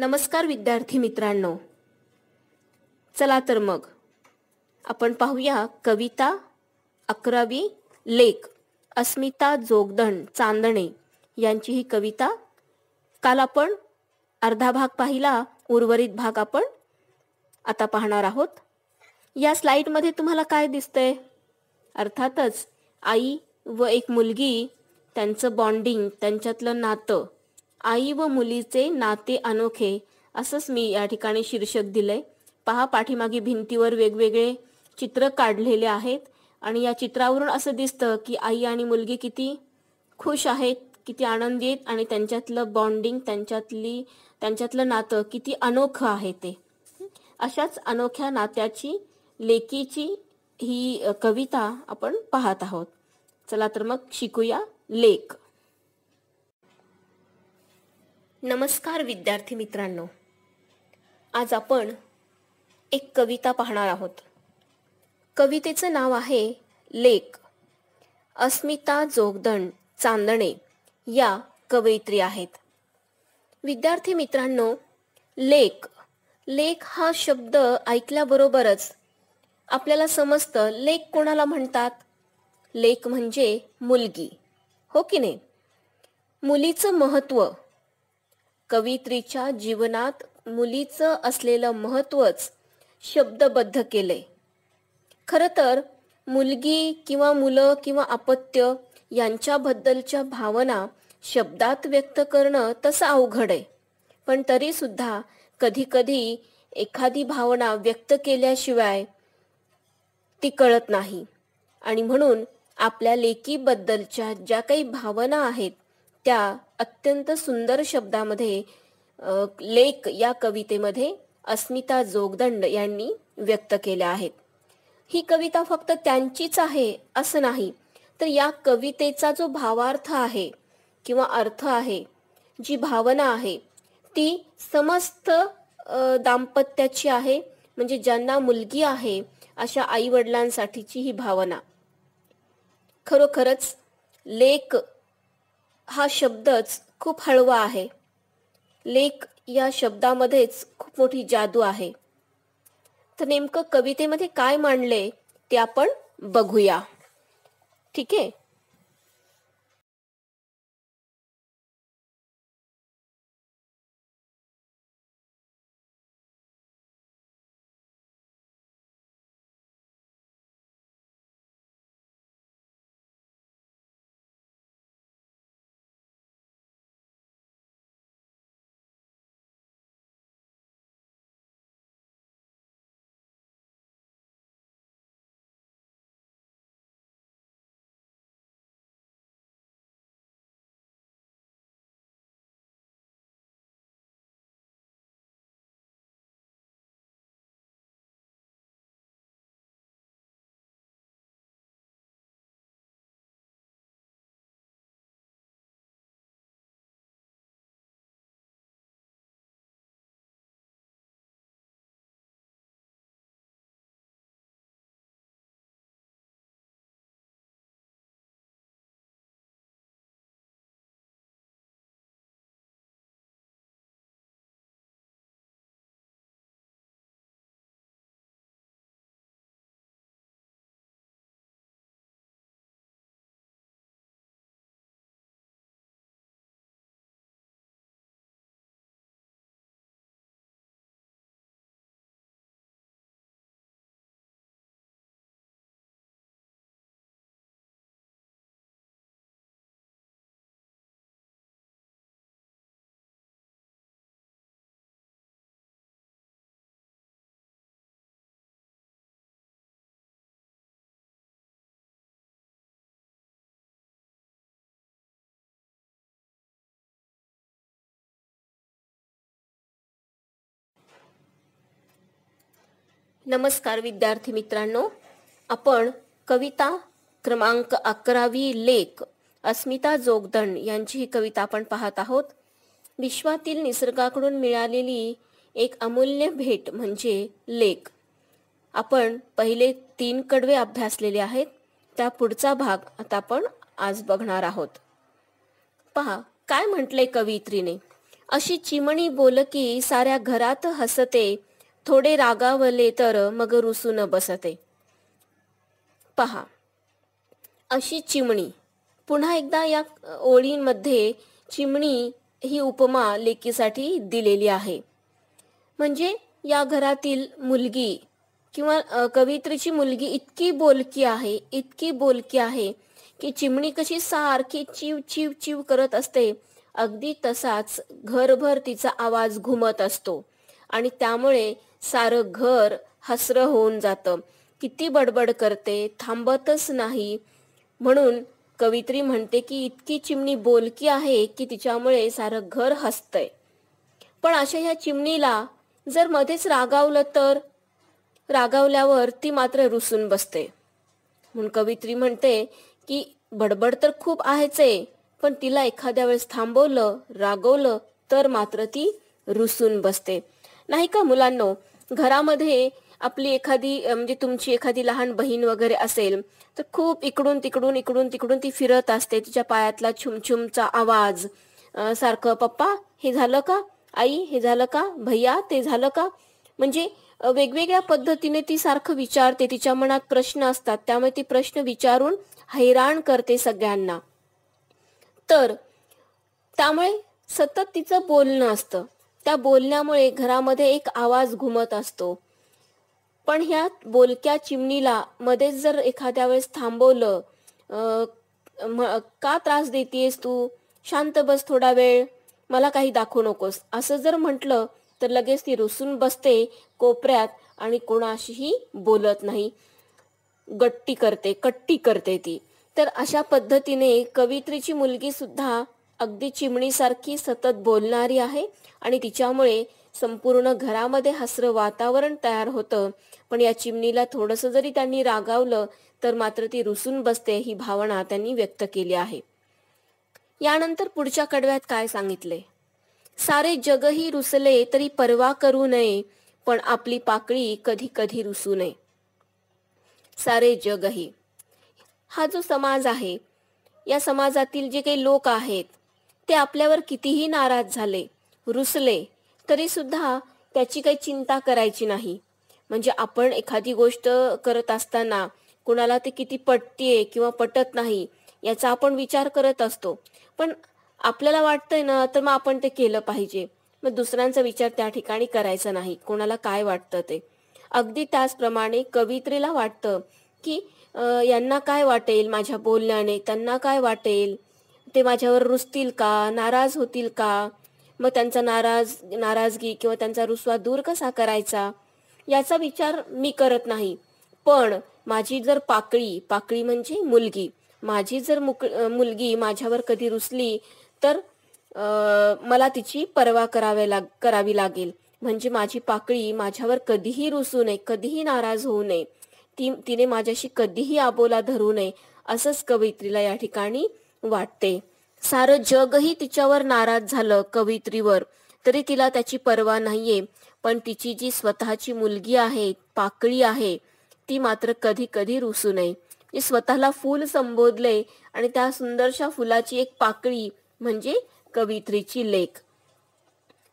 नमस्कार विद्यार्थी मित्रांनो चला तर मग आपण पाहूया कविता अकरावी लेख अस्मिता जोगदण चांदणे यांची ही कविता काल आपण अर्धा भाग पाहिला उर्वरित भाग आपण आता पाहणार आहोत या स्लाईडमध्ये तुम्हाला काय दिसतंय अर्थातच आई व एक मुलगी त्यांचं बॉन्डिंग त्यांच्यातलं नातं आई व मुलीचे नाते अनोखे असंच मी या ठिकाणी शीर्षक दिलंय पहा पाठीमागे भिंतीवर वेगवेगळे चित्र काढलेले आहेत आणि या चित्रावरून असं दिसतं की आई आणि मुलगी किती खुश आहेत किती आनंदी आहेत आणि त्यांच्यातलं बॉन्डिंग त्यांच्यातली त्यांच्यातलं नातं किती अनोखं आहे ते अशाच अनोख्या नात्याची लेकीची ही कविता आपण पाहत आहोत चला तर मग शिकूया लेख नमस्कार विद्यार्थी मित्रांनो आज आपण एक कविता पाहणार आहोत कवितेचं नाव आहे लेख अस्मिता जोगदण चांदणे या कवयित्री आहेत विद्यार्थी मित्रांनो लेख लेख हा शब्द ऐकल्याबरोबरच आपल्याला समजतं लेख कोणाला म्हणतात लेख म्हणजे मुलगी हो की नाही मुलीचं महत्त्व कवित्रीच्या जीवनात मुलीचं असलेलं महत्त्वच शब्दबद्ध केले खरं तर मुलगी किंवा मुलं किंवा अपत्य यांच्याबद्दलच्या भावना शब्दात व्यक्त करणं तसं अवघड आहे पण तरीसुद्धा कधीकधी एखादी भावना व्यक्त केल्याशिवाय ती कळत नाही आणि म्हणून आपल्या लेकीबद्दलच्या ज्या काही भावना आहेत त्या अत्यंत सुंदर शब्दामध्ये लेख या कवितेमध्ये अस्मिता जोगदंड यांनी व्यक्त केल्या आहेत ही कविता फक्त त्यांचीच आहे असं नाही तर या कवितेचा जो भावार्थ आहे किंवा अर्थ आहे जी भावना आहे ती समस्त दाम्पत्याची आहे म्हणजे ज्यांना मुलगी आहे अशा आई वडिलांसाठीची ही भावना खरोखरच लेख हा शब्दच खूप हळवा आहे लेख या शब्दामध्येच खूप मोठी जादू आहे तर नेमकं कवितेमध्ये काय मांडले ते आपण बघूया ठीक आहे नमस्कार विद्यार्थी मित्रांनो आपण कविता क्रमांक अकरावी लेख अस्मिता जोगदंड यांची ही कविता आपण पाहत आहोत विश्वातील निसर्गाकडून मिळालेली एक अमूल्य भेट म्हणजे लेख आपण पहिले तीन कडवे अभ्यासलेले आहेत त्या पुढचा भाग आता आपण आज बघणार आहोत पहा काय म्हटले कवयित्रीने अशी चिमणी बोलकी साऱ्या घरात हसते थोडे रागावले तर मग रुसून बसते पहा अशी चिमणी पुन्हा एकदा या ओळींमध्ये चिमणी ही उपमा लेकीसाठी दिलेली आहे म्हणजे या घरातील मुलगी किंवा कवित्रीची मुलगी इतकी बोलकी आहे इतकी बोलकी आहे की चिमणी कशी सारखी चिव चिव चिव करत असते अगदी तसाच घरभर तिचा आवाज घुमत असतो आणि त्यामुळे सारं घर हसरं होऊन जातं किती बडबड करते थांबतच नाही म्हणून कवित्री म्हणते की इतकी चिमणी बोलकी आहे की तिच्यामुळे सारं घर हसतंय पण अशा ह्या चिमणीला जर मध्येच रागावलं तर रागावल्यावर ती मात्र रुसून बसते म्हणून कवित्री म्हणते की बडबड तर खूप आहेच आहे पण तिला एखाद्या वेळेस थांबवलं रागवलं तर मात्र ती रुसून बसते नाही का मुलांनो घरामध्ये आपली एखादी म्हणजे तुमची एखादी लहान बहीण वगैरे असेल तर खूप इकडून तिकडून इकडून तिकडून ती फिरत असते तिच्या पायातला छुमछुमचा आवाज सारखं पप्पा हे झालं का आई हे झालं का भैया ते झालं का म्हणजे वेगवेगळ्या पद्धतीने ती सारखं विचारते तिच्या मनात प्रश्न असतात त्यामुळे ती प्रश्न विचारून हैराण करते सगळ्यांना तर त्यामुळे सतत तिचं बोलणं असतं त्या बोलण्यामुळे घरामध्ये एक आवाज घुमत असतो पण ह्या बोलक्या चिमणीला मध्येच जर एखाद्या वेळेस थांबवलं का त्रास देतेस तू शांत बस थोडा वेळ मला काही दाखवू नकोस असं जर म्हटलं तर लगेच ती रुसून बसते कोपऱ्यात आणि कोणाशीही बोलत नाही गट्टी करते कट्टी करते ती तर अशा पद्धतीने कवित्रीची मुलगी सुद्धा अगदी चिमणीसारखी सतत बोलणारी आहे आणि तिच्यामुळे संपूर्ण घरामध्ये हसरं वातावरण तयार होतं पण या चिमणीला थोडंसं जरी त्यांनी रागावलं तर मात्र ती रुसून बसते ही भावना त्यांनी व्यक्त केली आहे यानंतर पुढच्या कडव्यात काय सांगितले सारे जगही रुसले तरी पर्वा करू नये पण आपली पाकळी कधी कधी रुसू नये सारे जगही हा जो समाज आहे या समाजातील जे काही लोक आहेत ते आपल्यावर कितीही नाराज झाले रुसले तरी सुद्धा त्याची काही चिंता करायची नाही म्हणजे आपण एखादी गोष्ट करत असताना कुणाला ते किती पटतीये किंवा पटत नाही याचा आपण विचार करत असतो पण आपल्याला वाटतंय ना तर मग आपण ते केलं पाहिजे मग दुसऱ्यांचा विचार त्या ठिकाणी करायचा नाही कोणाला काय वाटतं ते अगदी त्याचप्रमाणे कवित्रीला वाटतं की यांना काय वाटेल माझ्या बोलण्याने त्यांना काय वाटेल ते माझ्यावर रुसतील का नाराज होतील का मग त्यांचा नाराज नाराजगी किंवा त्यांचा रुसवा दूर कसा करायचा याचा विचार मी करत नाही पण माझी जर पाकळी पाकळी म्हणजे मुलगी माझी जर मुलगी माझ्यावर कधी रुसली तर मला तिची पर्वा करावे लाग करावी लागेल म्हणजे माझी पाकळी माझ्यावर कधीही रुसू नये कधीही नाराज होऊ नये ती तिने माझ्याशी कधीही आबोला धरू नये असंच कवयित्रीला या ठिकाणी वाटते सारं जगही तिच्यावर नाराज झालं कवित्रीवर तरी तिला त्याची पर्वा नाहीये पण तिची जी स्वतःची मुलगी आहे पाकळी आहे ती मात्र कधी कधी रुसू नये मी स्वतःला फुल संबोधले आणि त्या सुंदरशा फुलाची एक पाकळी म्हणजे कवित्रीची लेख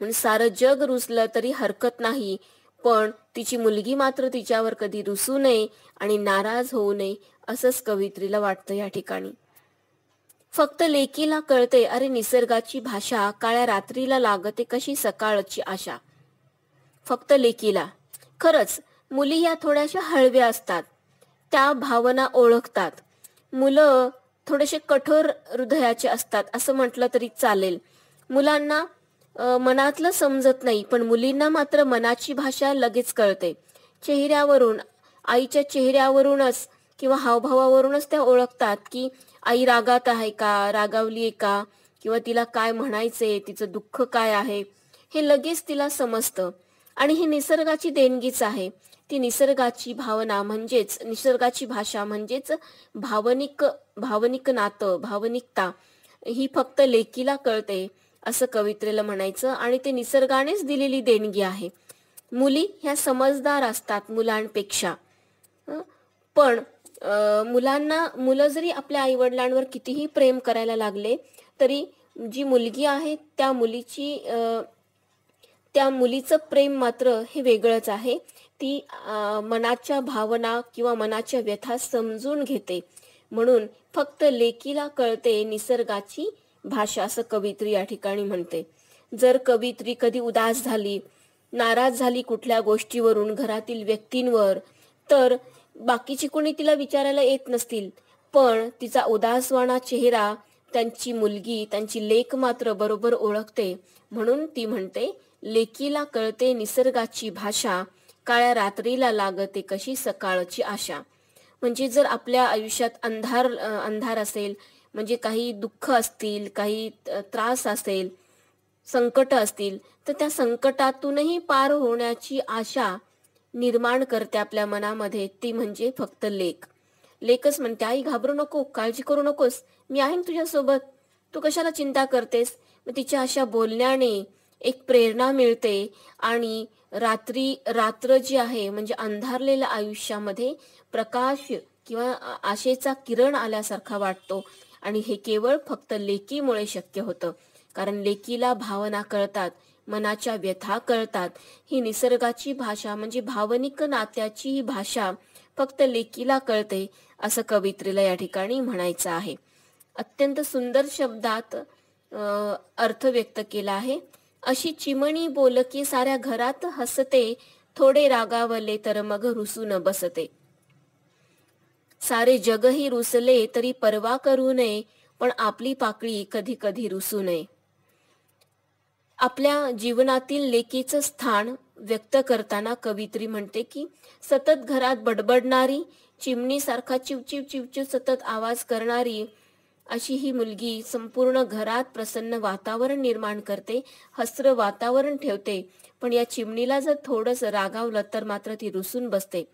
म्हणजे सारं जग रुसलं तरी हरकत नाही पण तिची मुलगी मात्र तिच्यावर कधी रुसू नये आणि नाराज होऊ नये असंच कवित्रीला वाटतं या ठिकाणी फक्त लेकीला कळते अरे निसर्गाची भाषा काळ्या रात्रीला लागते कशी सकाळची आशा फक्त लेकीला खरंच मुली या थोड्याशा हळव्या असतात त्या भावना ओळखतात मुलं थोडेसे कठोर हृदयाचे असतात असं म्हटलं तरी चालेल मुलांना मनातलं समजत नाही पण मुलींना मात्र मनाची भाषा लगेच कळते चेहऱ्यावरून आईच्या चेहऱ्यावरूनच किंवा हावभावावरूनच त्या ओळखतात की आई रागात आहे का रागावली आहे का किंवा तिला काय म्हणायचंय तिचं दुःख काय आहे हे लगेच तिला समजतं आणि ही निसर्गाची देणगीच आहे ती निसर्गाची भावना म्हणजेच निसर्गाची भाषा म्हणजेच भावनिक भावनिक नातं भावनिकता ही फक्त लेकीला कळते असं कवित्रेला म्हणायचं आणि ते निसर्गानेच दिलेली देणगी आहे मुली ह्या समजदार असतात मुलांपेक्षा पण मुलांना मुलं जरी आपल्या आईवडिलांवर कितीही प्रेम करायला लागले तरी जी मुलगी आहे त्या मुलीची त्या मुलीचं प्रेम मात्र हे वेगळंच आहे ती मनाच्या भावना किंवा मनाच्या व्यथा समजून घेते म्हणून फक्त लेकीला कळते निसर्गाची भाषा असं कवित्री या ठिकाणी म्हणते जर कवित्री कधी उदास झाली नाराज झाली कुठल्या गोष्टीवरून घरातील व्यक्तींवर तर बाकीची कोणी तिला विचारायला येत नसतील पण तिचा उदासवाणा चेहरा त्यांची मुलगी त्यांची लेख मात्र बरोबर ओळखते म्हणून ती म्हणते लेकीला कळते निसर्गाची भाषा काळ्या रात्रीला लागते कशी सकाळची आशा म्हणजे जर आपल्या आयुष्यात अंधार अंधार असेल म्हणजे काही दुःख असतील काही त्रास असेल संकट असतील तर त्या संकटातूनही पार होण्याची आशा निर्माण करते आपल्या मनामध्ये ती म्हणजे फक्त लेख लेखच म्हणते आई घाबरू नको काळजी करू नकोस मी आहे तुझ्यासोबत तू कशाला चिंता करतेस मग तिच्या अशा बोलण्याने एक प्रेरणा मिळते आणि रात्री रात्र जी आहे म्हणजे अंधारलेल्या आयुष्यामध्ये प्रकाश किंवा आशेचा किरण आल्यासारखा वाटतो आणि हे केवळ फक्त लेकीमुळे शक्य होतं कारण लेकीला भावना कळतात मनाच्या व्यथा कळतात ही निसर्गाची भाषा म्हणजे भावनिक नात्याची ही भाषा फक्त लेकीला कळते असं कवित्रीला या ठिकाणी म्हणायचं आहे अत्यंत सुंदर शब्दात अर्थ व्यक्त केला आहे अशी चिमणी बोल की साऱ्या घरात हसते थोडे रागावले तर मग रुसून बसते सारे जगही रुसले तरी परवा करू नये पण आपली पाकळी कधी कधी रुसू नये आपल्या जीवनातील लेकीचं स्थान व्यक्त करताना कवित्री म्हणते की सतत घरात बडबडणारी चिमणीसारखा चिवचिव चिवचिव सतत आवाज करणारी अशी ही मुलगी संपूर्ण घरात प्रसन्न वातावरण निर्माण करते हस्र वातावरण ठेवते पण या चिमणीला जर थोडंसं रागावलं तर मात्र ती रुसून बसते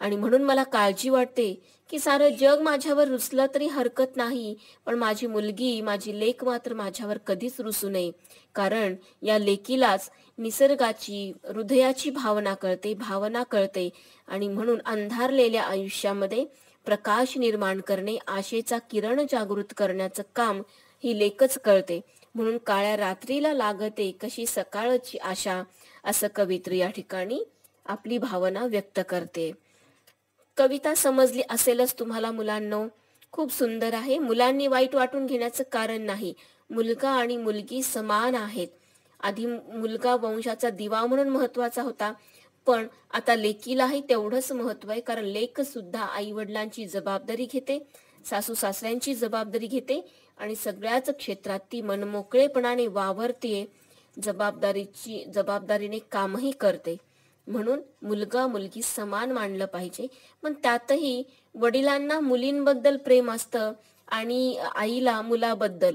आणि म्हणून मला काळजी वाटते की सारं जग माझ्यावर रुसलं तरी हरकत नाही पण माझी मुलगी माझी लेख मात्र माझ्यावर कधीच रुसू नये कारण या लेकीलाच निसर्गाची हृदयाची भावना कळते भावना कळते आणि म्हणून अंधारलेल्या आयुष्यामध्ये प्रकाश निर्माण करणे आशेचा किरण जागृत करण्याचं काम ही लेखच कळते म्हणून काळ्या रात्रीला लागते कशी सकाळची आशा असं कवित्री या ठिकाणी आपली भावना व्यक्त करते कविता समजली असेलच तुम्हाला मुलांना खूप सुंदर आहे मुलांनी वाईट वाटून घेण्याचं कारण नाही मुलगा आणि मुलगी समान आहेत आधी मुलगा वंशाचा दिवा म्हणून महत्वाचा होता पण आता लेकीलाही तेवढंच महत्व आहे कारण लेख सुद्धा आई वडिलांची जबाबदारी घेते सासू सासऱ्यांची जबाबदारी घेते आणि सगळ्याच क्षेत्रात ती मनमोकळेपणाने वावरते जबाबदारीची जबाबदारीने कामही करते म्हणून मुलगा मुलगी समान मानलं पाहिजे पण त्यातही वडिलांना मुलींबद्दल प्रेम असतं आणि आईला मुलाबद्दल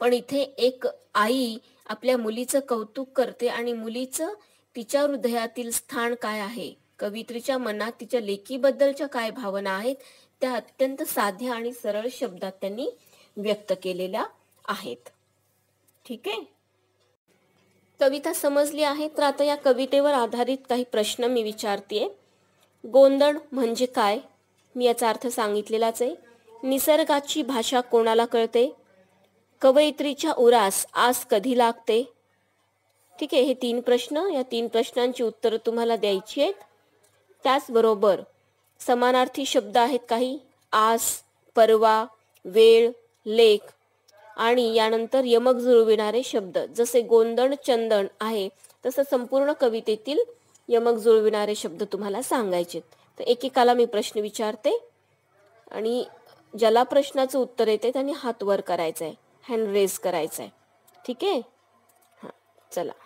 पण इथे एक आई आपल्या मुलीचं कौतुक करते आणि मुलीचं तिच्या हृदयातील स्थान काय आहे कवित्रीच्या मनात तिच्या लेकीबद्दलच्या काय भावना आहेत त्या अत्यंत साध्या आणि सरळ शब्दात त्यांनी व्यक्त केलेल्या आहेत ठीक आहे कविता समजली आहे तर आता या कवितेवर आधारित काही प्रश्न मी विचारते गोंधळ म्हणजे काय मी याचा अर्थ सांगितलेलाच आहे निसर्गाची भाषा कोणाला कळते कवयित्रीच्या उरास आस कधी लागते ठीक आहे हे तीन प्रश्न या तीन प्रश्नांची उत्तरं तुम्हाला द्यायची आहेत त्याचबरोबर समानार्थी शब्द आहेत काही आस परवा वेळ लेख आणि यानंतर यमक जुळविणारे शब्द जसे गोंदण चंदन आहे तसं संपूर्ण कवितेतील यमक जुळविणारे शब्द तुम्हाला सांगायचे तर एकेकाला मी प्रश्न विचारते आणि ज्याला प्रश्नाचं उत्तर येते त्यांनी हात वर करायचं आहे हँड रेज करायचं आहे ठीक आहे हां चला